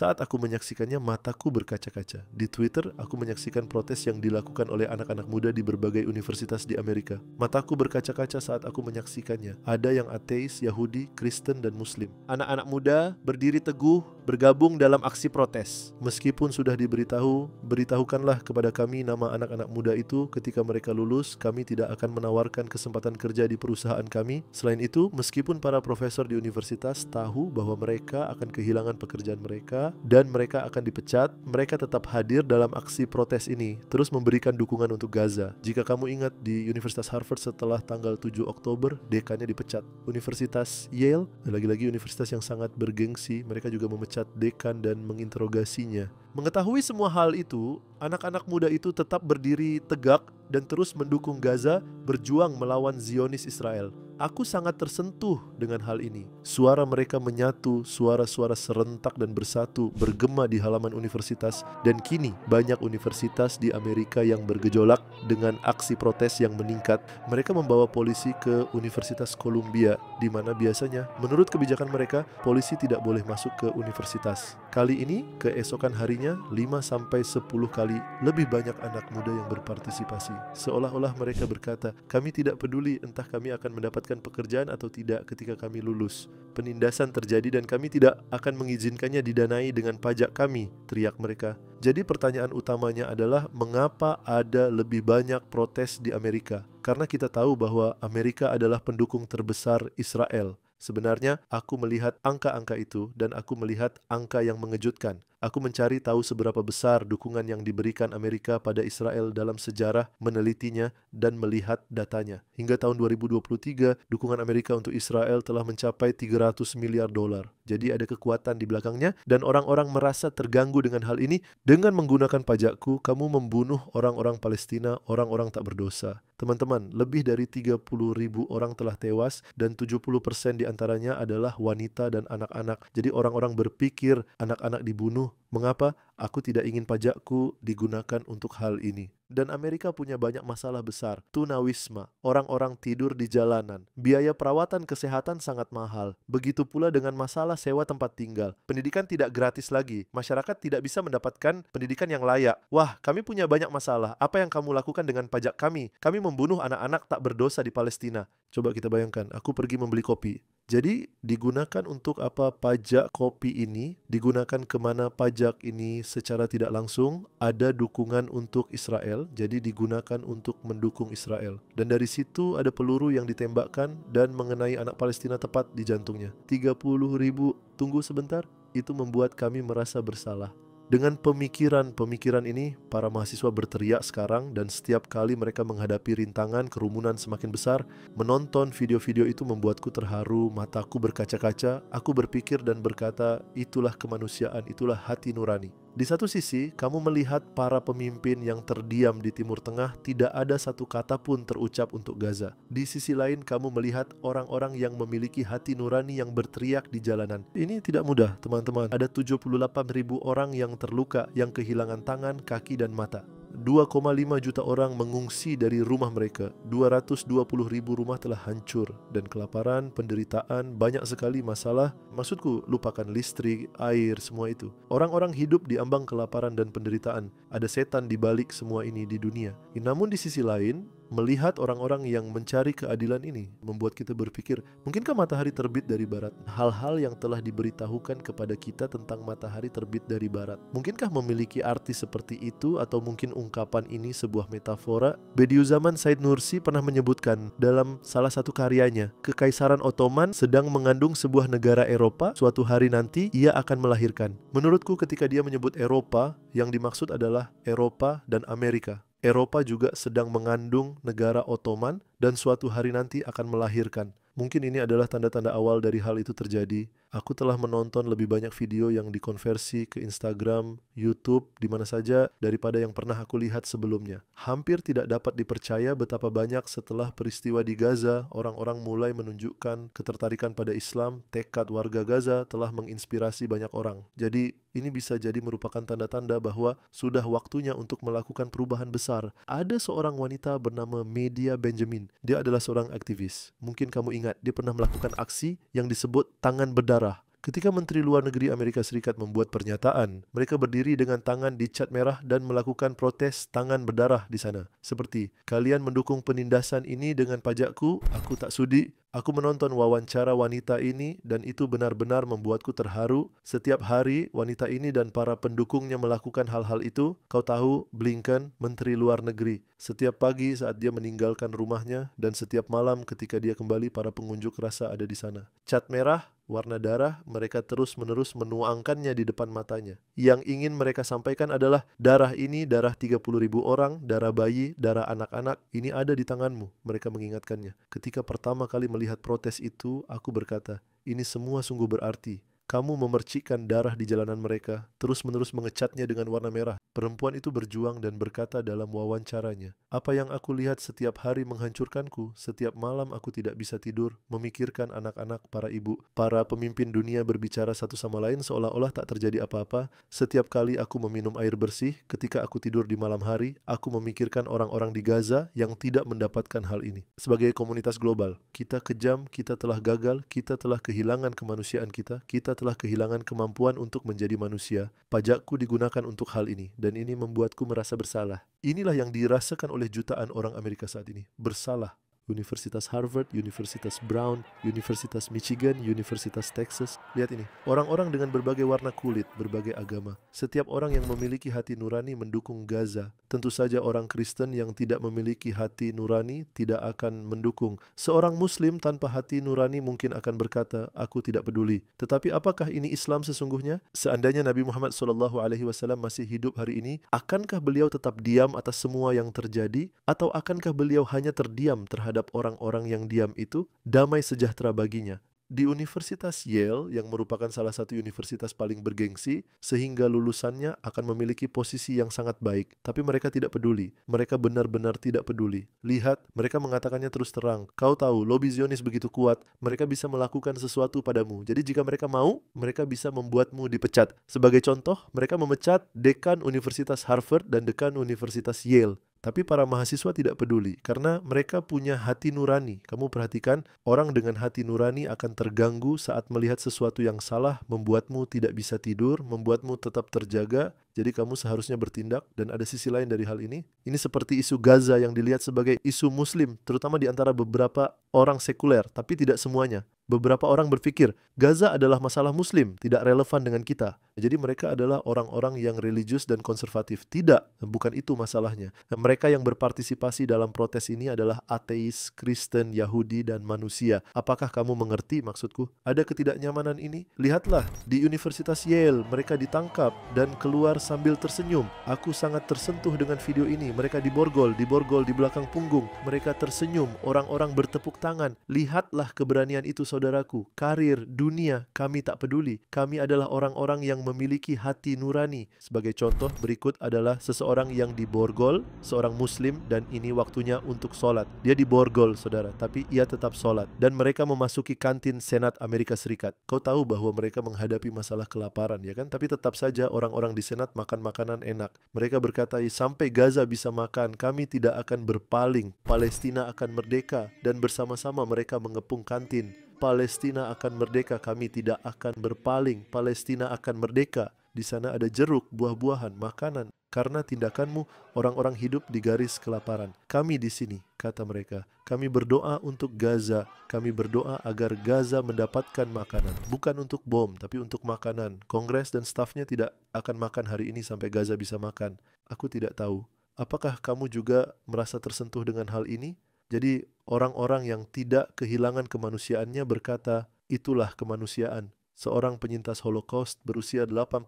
Saat aku menyaksikannya, mataku berkaca-kaca. Di Twitter, aku menyaksikan protes yang dilakukan oleh anak-anak muda di berbagai universitas di Amerika. Mataku berkaca-kaca saat aku menyaksikannya. Ada yang ateis, Yahudi, Kristen, dan Muslim. Anak-anak muda berdiri teguh, bergabung dalam aksi protes. Meskipun sudah diberitahu, beritahukanlah kepada kami nama anak-anak muda itu ketika mereka lulus, kami tidak akan menawarkan kesempatan kerja di perusahaan kami. Selain itu, meskipun para profesor di universitas tahu bahwa mereka akan kehilangan pekerjaan mereka, dan mereka akan dipecat, mereka tetap hadir dalam aksi protes ini, terus memberikan dukungan untuk Gaza. Jika kamu ingat di Universitas Harvard setelah tanggal 7 Oktober, dekannya dipecat. Universitas Yale, lagi-lagi universitas yang sangat bergengsi, mereka juga memecat dekan dan menginterogasinya. Mengetahui semua hal itu, anak-anak muda itu tetap berdiri tegak dan terus mendukung Gaza berjuang melawan Zionis Israel. Aku sangat tersentuh dengan hal ini. Suara mereka menyatu, suara-suara serentak dan bersatu bergema di halaman universitas dan kini banyak universitas di Amerika yang bergejolak dengan aksi protes yang meningkat. Mereka membawa polisi ke Universitas Columbia di mana biasanya menurut kebijakan mereka polisi tidak boleh masuk ke universitas. Kali ini keesokan harinya Artinya 5 sampai 10 kali lebih banyak anak muda yang berpartisipasi. Seolah-olah mereka berkata, kami tidak peduli entah kami akan mendapatkan pekerjaan atau tidak ketika kami lulus. Penindasan terjadi dan kami tidak akan mengizinkannya didanai dengan pajak kami, teriak mereka. Jadi pertanyaan utamanya adalah mengapa ada lebih banyak protes di Amerika? Karena kita tahu bahwa Amerika adalah pendukung terbesar Israel. Sebenarnya aku melihat angka-angka itu dan aku melihat angka yang mengejutkan. Aku mencari tahu seberapa besar dukungan yang diberikan Amerika pada Israel dalam sejarah, menelitinya, dan melihat datanya. Hingga tahun 2023, dukungan Amerika untuk Israel telah mencapai 300 miliar dolar. Jadi ada kekuatan di belakangnya dan orang-orang merasa terganggu dengan hal ini. Dengan menggunakan pajakku, kamu membunuh orang-orang Palestina, orang-orang tak berdosa. Teman-teman, lebih dari 30 ribu orang telah tewas dan 70% persen diantaranya adalah wanita dan anak-anak. Jadi orang-orang berpikir anak-anak dibunuh Mengapa? Aku tidak ingin pajakku digunakan untuk hal ini. Dan Amerika punya banyak masalah besar. Tunawisma, orang-orang tidur di jalanan. Biaya perawatan kesehatan sangat mahal. Begitu pula dengan masalah sewa tempat tinggal. Pendidikan tidak gratis lagi. Masyarakat tidak bisa mendapatkan pendidikan yang layak. Wah, kami punya banyak masalah. Apa yang kamu lakukan dengan pajak kami? Kami membunuh anak-anak tak berdosa di Palestina. Coba kita bayangkan, aku pergi membeli kopi. Jadi digunakan untuk apa pajak kopi ini, digunakan kemana pajak ini secara tidak langsung, ada dukungan untuk Israel, jadi digunakan untuk mendukung Israel. Dan dari situ ada peluru yang ditembakkan dan mengenai anak Palestina tepat di jantungnya. 30 ribu, tunggu sebentar, itu membuat kami merasa bersalah. Dengan pemikiran-pemikiran ini, para mahasiswa berteriak sekarang dan setiap kali mereka menghadapi rintangan kerumunan semakin besar, menonton video-video itu membuatku terharu, mataku berkaca-kaca, aku berpikir dan berkata, itulah kemanusiaan, itulah hati nurani. Di satu sisi, kamu melihat para pemimpin yang terdiam di Timur Tengah tidak ada satu kata pun terucap untuk Gaza. Di sisi lain, kamu melihat orang-orang yang memiliki hati nurani yang berteriak di jalanan. Ini tidak mudah, teman-teman. Ada 78 ribu orang yang terluka, yang kehilangan tangan, kaki, dan mata. 2,5 juta orang mengungsi dari rumah mereka. 220 ribu rumah telah hancur dan kelaparan, penderitaan, banyak sekali masalah. Maksudku, lupakan listrik, air, semua itu. Orang-orang hidup di ambang kelaparan dan penderitaan. Ada setan di balik semua ini di dunia. Namun di sisi lain, melihat orang-orang yang mencari keadilan ini membuat kita berpikir, mungkinkah matahari terbit dari barat? Hal-hal yang telah diberitahukan kepada kita tentang matahari terbit dari barat. Mungkinkah memiliki arti seperti itu atau mungkin ungkapan ini sebuah metafora? Bediuzaman Said Nursi pernah menyebutkan dalam salah satu karyanya, Kekaisaran Ottoman sedang mengandung sebuah negara Eropa, suatu hari nanti ia akan melahirkan. Menurutku ketika dia menyebut Eropa, yang dimaksud adalah Eropa dan Amerika. Eropa juga sedang mengandung negara Ottoman dan suatu hari nanti akan melahirkan. Mungkin ini adalah tanda-tanda awal dari hal itu terjadi Aku telah menonton lebih banyak video yang dikonversi ke Instagram, YouTube, di mana saja daripada yang pernah aku lihat sebelumnya. Hampir tidak dapat dipercaya betapa banyak setelah peristiwa di Gaza, orang-orang mulai menunjukkan ketertarikan pada Islam, tekad warga Gaza telah menginspirasi banyak orang. Jadi, ini bisa jadi merupakan tanda-tanda bahwa sudah waktunya untuk melakukan perubahan besar. Ada seorang wanita bernama Media Benjamin. Dia adalah seorang aktivis. Mungkin kamu ingat, dia pernah melakukan aksi yang disebut tangan berdarah sejarah. Ketika Menteri Luar Negeri Amerika Serikat membuat pernyataan, mereka berdiri dengan tangan dicat merah dan melakukan protes tangan berdarah di sana. Seperti, kalian mendukung penindasan ini dengan pajakku, aku tak sudi, Aku menonton wawancara wanita ini dan itu benar-benar membuatku terharu. Setiap hari wanita ini dan para pendukungnya melakukan hal-hal itu. Kau tahu, Blinken, Menteri Luar Negeri. Setiap pagi saat dia meninggalkan rumahnya dan setiap malam ketika dia kembali para pengunjuk rasa ada di sana. Cat merah, warna darah, mereka terus-menerus menuangkannya di depan matanya. Yang ingin mereka sampaikan adalah darah ini darah 30 ribu orang, darah bayi, darah anak-anak, ini ada di tanganmu. Mereka mengingatkannya. Ketika pertama kali melihat melihat protes itu, aku berkata, ini semua sungguh berarti. Kamu memercikkan darah di jalanan mereka, terus-menerus mengecatnya dengan warna merah. Perempuan itu berjuang dan berkata dalam wawancaranya, apa yang aku lihat setiap hari menghancurkanku, setiap malam aku tidak bisa tidur, memikirkan anak-anak, para ibu, para pemimpin dunia berbicara satu sama lain seolah-olah tak terjadi apa-apa. Setiap kali aku meminum air bersih, ketika aku tidur di malam hari, aku memikirkan orang-orang di Gaza yang tidak mendapatkan hal ini. Sebagai komunitas global, kita kejam, kita telah gagal, kita telah kehilangan kemanusiaan kita, kita telah kehilangan kemampuan untuk menjadi manusia. Pajakku digunakan untuk hal ini, dan ini membuatku merasa bersalah. Inilah yang dirasakan oleh jutaan orang Amerika saat ini. Bersalah Universitas Harvard, Universitas Brown, Universitas Michigan, Universitas Texas. Lihat ini, orang-orang dengan berbagai warna kulit, berbagai agama. Setiap orang yang memiliki hati nurani mendukung Gaza. Tentu saja orang Kristen yang tidak memiliki hati nurani tidak akan mendukung. Seorang Muslim tanpa hati nurani mungkin akan berkata, aku tidak peduli. Tetapi apakah ini Islam sesungguhnya? Seandainya Nabi Muhammad SAW masih hidup hari ini, akankah beliau tetap diam atas semua yang terjadi? Atau akankah beliau hanya terdiam terhadap terhadap orang-orang yang diam itu damai sejahtera baginya. Di Universitas Yale, yang merupakan salah satu universitas paling bergengsi, sehingga lulusannya akan memiliki posisi yang sangat baik, tapi mereka tidak peduli. Mereka benar-benar tidak peduli. Lihat, mereka mengatakannya terus terang. Kau tahu, lobby Zionis begitu kuat, mereka bisa melakukan sesuatu padamu. Jadi jika mereka mau, mereka bisa membuatmu dipecat. Sebagai contoh, mereka memecat dekan Universitas Harvard dan dekan Universitas Yale tapi para mahasiswa tidak peduli karena mereka punya hati nurani. Kamu perhatikan, orang dengan hati nurani akan terganggu saat melihat sesuatu yang salah, membuatmu tidak bisa tidur, membuatmu tetap terjaga. Jadi kamu seharusnya bertindak dan ada sisi lain dari hal ini. Ini seperti isu Gaza yang dilihat sebagai isu muslim, terutama di antara beberapa orang sekuler, tapi tidak semuanya beberapa orang berpikir Gaza adalah masalah muslim, tidak relevan dengan kita. Jadi mereka adalah orang-orang yang religius dan konservatif. Tidak, bukan itu masalahnya. Mereka yang berpartisipasi dalam protes ini adalah ateis, Kristen, Yahudi, dan manusia. Apakah kamu mengerti maksudku? Ada ketidaknyamanan ini? Lihatlah, di Universitas Yale mereka ditangkap dan keluar sambil tersenyum. Aku sangat tersentuh dengan video ini. Mereka diborgol, diborgol di belakang punggung. Mereka tersenyum, orang-orang bertepuk tangan. Lihatlah keberanian itu, saudara saudaraku, karir, dunia, kami tak peduli. Kami adalah orang-orang yang memiliki hati nurani. Sebagai contoh, berikut adalah seseorang yang diborgol, seorang muslim dan ini waktunya untuk sholat. Dia diborgol, saudara, tapi ia tetap sholat. Dan mereka memasuki kantin Senat Amerika Serikat. Kau tahu bahwa mereka menghadapi masalah kelaparan, ya kan? Tapi tetap saja orang-orang di Senat makan makanan enak. Mereka berkata, sampai Gaza bisa makan, kami tidak akan berpaling. Palestina akan merdeka dan bersama-sama mereka mengepung kantin. Palestina akan merdeka, kami tidak akan berpaling. Palestina akan merdeka. Di sana ada jeruk, buah-buahan, makanan. Karena tindakanmu, orang-orang hidup di garis kelaparan. Kami di sini, kata mereka. Kami berdoa untuk Gaza. Kami berdoa agar Gaza mendapatkan makanan. Bukan untuk bom, tapi untuk makanan. Kongres dan stafnya tidak akan makan hari ini sampai Gaza bisa makan. Aku tidak tahu. Apakah kamu juga merasa tersentuh dengan hal ini? Jadi Orang-orang yang tidak kehilangan kemanusiaannya berkata, "Itulah kemanusiaan." seorang penyintas Holocaust berusia 88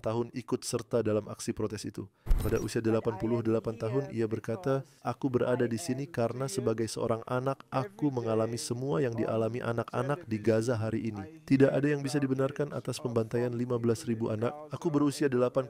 tahun ikut serta dalam aksi protes itu. Pada usia 88 tahun, ia berkata, Aku berada di sini karena sebagai seorang anak, aku mengalami semua yang dialami anak-anak di Gaza hari ini. Tidak ada yang bisa dibenarkan atas pembantaian 15.000 anak. Aku berusia 88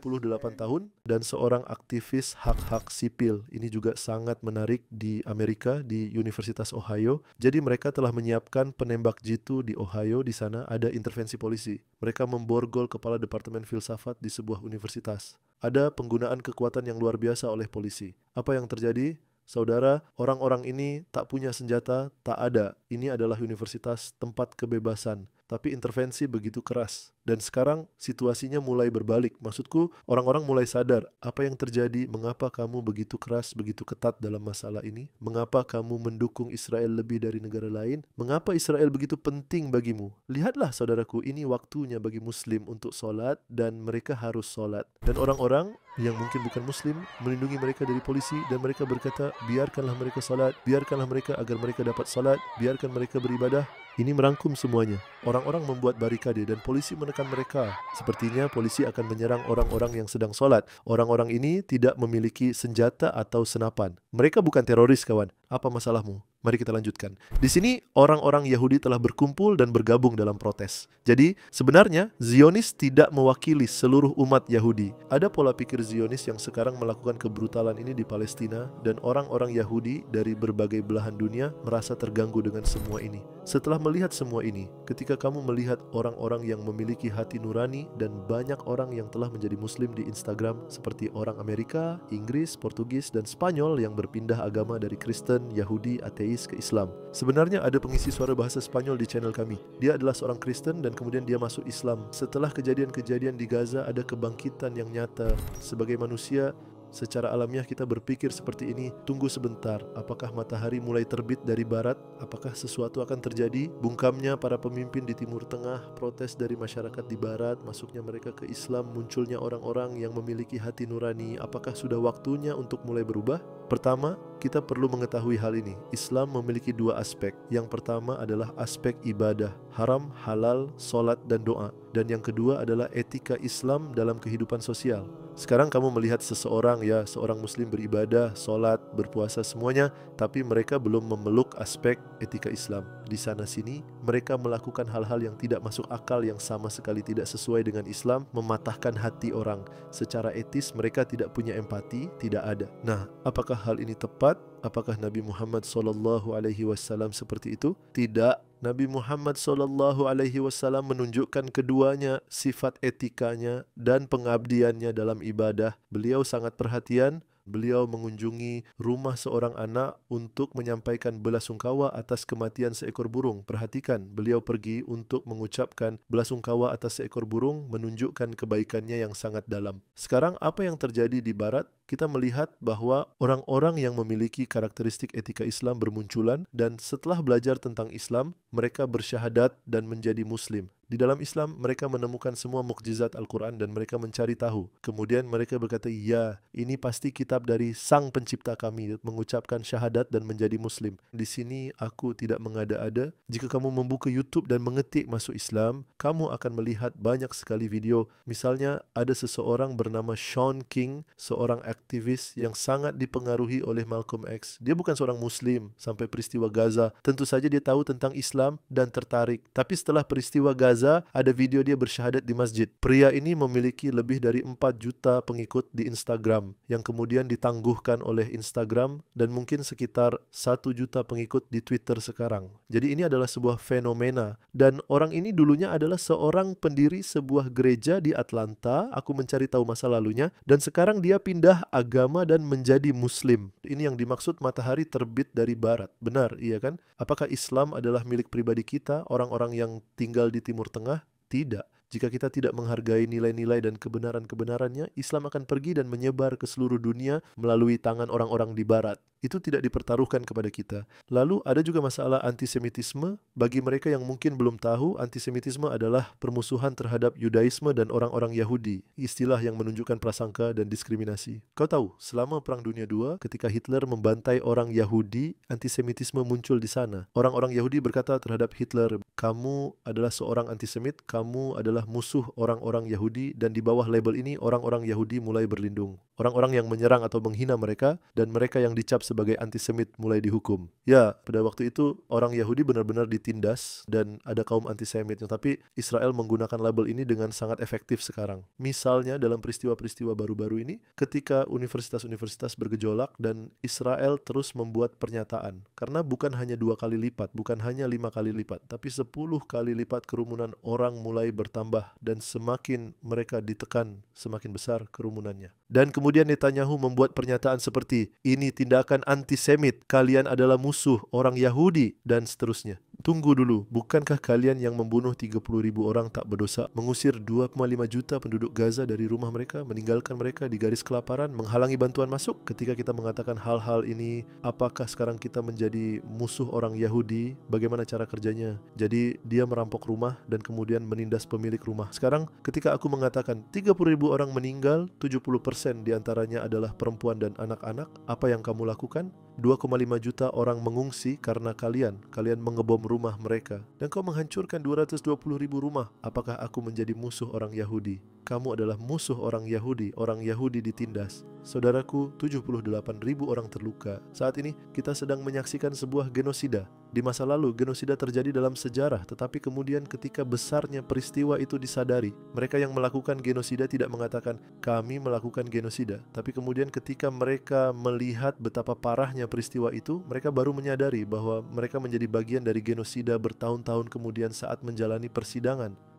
tahun dan seorang aktivis hak-hak sipil. Ini juga sangat menarik di Amerika, di Universitas Ohio. Jadi mereka telah menyiapkan penembak jitu di Ohio. Di sana ada intervensi polisi. Mereka memborgol kepala Departemen Filsafat di sebuah universitas. Ada penggunaan kekuatan yang luar biasa oleh polisi. Apa yang terjadi? Saudara, orang-orang ini tak punya senjata, tak ada. Ini adalah universitas tempat kebebasan, tapi intervensi begitu keras. dan sekarang situasinya mulai berbalik. Maksudku, orang-orang mulai sadar apa yang terjadi, mengapa kamu begitu keras, begitu ketat dalam masalah ini, mengapa kamu mendukung Israel lebih dari negara lain, mengapa Israel begitu penting bagimu. Lihatlah, saudaraku, ini waktunya bagi Muslim untuk sholat, dan mereka harus sholat. Dan orang-orang yang mungkin bukan Muslim melindungi mereka dari polisi, dan mereka berkata, "Biarkanlah mereka sholat, biarkanlah mereka agar mereka dapat sholat, biarkan mereka beribadah." Ini merangkum semuanya. Orang-orang membuat barikade, dan polisi menekan mereka, sepertinya polisi akan menyerang orang-orang yang sedang solat. Orang-orang ini tidak memiliki senjata atau senapan. Mereka bukan teroris, kawan. Apa masalahmu? Mari kita lanjutkan. Di sini orang-orang Yahudi telah berkumpul dan bergabung dalam protes. Jadi sebenarnya Zionis tidak mewakili seluruh umat Yahudi. Ada pola pikir Zionis yang sekarang melakukan kebrutalan ini di Palestina dan orang-orang Yahudi dari berbagai belahan dunia merasa terganggu dengan semua ini. Setelah melihat semua ini, ketika kamu melihat orang-orang yang memiliki hati nurani dan banyak orang yang telah menjadi muslim di Instagram seperti orang Amerika, Inggris, Portugis, dan Spanyol yang berpindah agama dari Kristen, Yahudi, ateis, ateis ke Islam. Sebenarnya ada pengisi suara bahasa Spanyol di channel kami. Dia adalah seorang Kristen dan kemudian dia masuk Islam. Setelah kejadian-kejadian di Gaza ada kebangkitan yang nyata sebagai manusia Secara alamiah kita berpikir seperti ini, tunggu sebentar, apakah matahari mulai terbit dari barat? Apakah sesuatu akan terjadi? Bungkamnya para pemimpin di Timur Tengah, protes dari masyarakat di barat, masuknya mereka ke Islam, munculnya orang-orang yang memiliki hati nurani, apakah sudah waktunya untuk mulai berubah? Pertama, kita perlu mengetahui hal ini. Islam memiliki dua aspek. Yang pertama adalah aspek ibadah, haram, halal, solat, dan doa. Dan yang kedua adalah etika Islam dalam kehidupan sosial. Sekarang kamu melihat seseorang ya, seorang muslim beribadah, sholat, berpuasa semuanya, tapi mereka belum memeluk aspek etika Islam. Di sana sini mereka melakukan hal-hal yang tidak masuk akal yang sama sekali tidak sesuai dengan Islam, mematahkan hati orang. Secara etis mereka tidak punya empati, tidak ada. Nah, apakah hal ini tepat? Apakah Nabi Muhammad sallallahu alaihi wasallam seperti itu? Tidak. Nabi Muhammad sallallahu alaihi wasallam menunjukkan keduanya sifat etikanya dan pengabdiannya dalam ibadah. Beliau sangat perhatian beliau mengunjungi rumah seorang anak untuk menyampaikan belasungkawa atas kematian seekor burung. Perhatikan, beliau pergi untuk mengucapkan belasungkawa atas seekor burung menunjukkan kebaikannya yang sangat dalam. Sekarang apa yang terjadi di barat? kita melihat bahwa orang-orang yang memiliki karakteristik etika Islam bermunculan dan setelah belajar tentang Islam, mereka bersyahadat dan menjadi muslim. Di dalam Islam, mereka menemukan semua mukjizat Al-Quran dan mereka mencari tahu. Kemudian mereka berkata, ya, ini pasti kitab dari sang pencipta kami, mengucapkan syahadat dan menjadi muslim. Di sini aku tidak mengada-ada. Jika kamu membuka YouTube dan mengetik masuk Islam, kamu akan melihat banyak sekali video. Misalnya, ada seseorang bernama Sean King, seorang aktivis yang sangat dipengaruhi oleh Malcolm X. Dia bukan seorang muslim sampai peristiwa Gaza. Tentu saja dia tahu tentang Islam dan tertarik. Tapi setelah peristiwa Gaza, ada video dia bersyahadat di masjid. Pria ini memiliki lebih dari 4 juta pengikut di Instagram yang kemudian ditangguhkan oleh Instagram dan mungkin sekitar 1 juta pengikut di Twitter sekarang. Jadi ini adalah sebuah fenomena dan orang ini dulunya adalah seorang pendiri sebuah gereja di Atlanta. Aku mencari tahu masa lalunya dan sekarang dia pindah agama dan menjadi muslim. Ini yang dimaksud matahari terbit dari barat. Benar, iya kan? Apakah Islam adalah milik pribadi kita, orang-orang yang tinggal di Timur Tengah? Tidak jika kita tidak menghargai nilai-nilai dan kebenaran-kebenarannya, Islam akan pergi dan menyebar ke seluruh dunia melalui tangan orang-orang di barat. Itu tidak dipertaruhkan kepada kita. Lalu ada juga masalah antisemitisme. Bagi mereka yang mungkin belum tahu, antisemitisme adalah permusuhan terhadap Yudaisme dan orang-orang Yahudi. Istilah yang menunjukkan prasangka dan diskriminasi. Kau tahu, selama Perang Dunia II, ketika Hitler membantai orang Yahudi, antisemitisme muncul di sana. Orang-orang Yahudi berkata terhadap Hitler, kamu adalah seorang antisemit, kamu adalah adalah musuh orang-orang Yahudi dan di bawah label ini orang-orang Yahudi mulai berlindung. Orang-orang yang menyerang atau menghina mereka dan mereka yang dicap sebagai antisemit mulai dihukum. Ya, pada waktu itu orang Yahudi benar-benar ditindas dan ada kaum antisemit. Nah, tapi Israel menggunakan label ini dengan sangat efektif sekarang. Misalnya dalam peristiwa-peristiwa baru-baru ini ketika universitas-universitas bergejolak dan Israel terus membuat pernyataan. Karena bukan hanya dua kali lipat, bukan hanya lima kali lipat, tapi sepuluh kali lipat kerumunan orang mulai bertambah bertambah dan semakin mereka ditekan semakin besar kerumunannya. Dan kemudian Netanyahu membuat pernyataan seperti, ini tindakan antisemit, kalian adalah musuh orang Yahudi, dan seterusnya. Tunggu dulu, bukankah kalian yang membunuh 30 ribu orang tak berdosa, mengusir 2.5 juta penduduk Gaza dari rumah mereka, meninggalkan mereka di garis kelaparan, menghalangi bantuan masuk? Ketika kita mengatakan hal-hal ini, apakah sekarang kita menjadi musuh orang Yahudi? Bagaimana cara kerjanya? Jadi, dia merampok rumah dan kemudian menindas pemilik rumah. Sekarang, ketika aku mengatakan 30 ribu orang meninggal, 70% diantaranya adalah perempuan dan anak-anak, apa yang kamu lakukan? 2,5 juta orang mengungsi karena kalian. Kalian mengebom rumah mereka. Dan kau menghancurkan 220 ribu rumah. Apakah aku menjadi musuh orang Yahudi? Kamu adalah musuh orang Yahudi. Orang Yahudi ditindas. Saudaraku, 78 ribu orang terluka. Saat ini, kita sedang menyaksikan sebuah genosida di masa lalu, genosida terjadi dalam sejarah, tetapi kemudian ketika besarnya peristiwa itu disadari, mereka yang melakukan genosida tidak mengatakan, "Kami melakukan genosida." Tapi kemudian ketika mereka melihat betapa parahnya peristiwa itu, mereka baru menyadari bahwa mereka menjadi bagian dari genosida bertahun-tahun kemudian saat menjalani persidangan.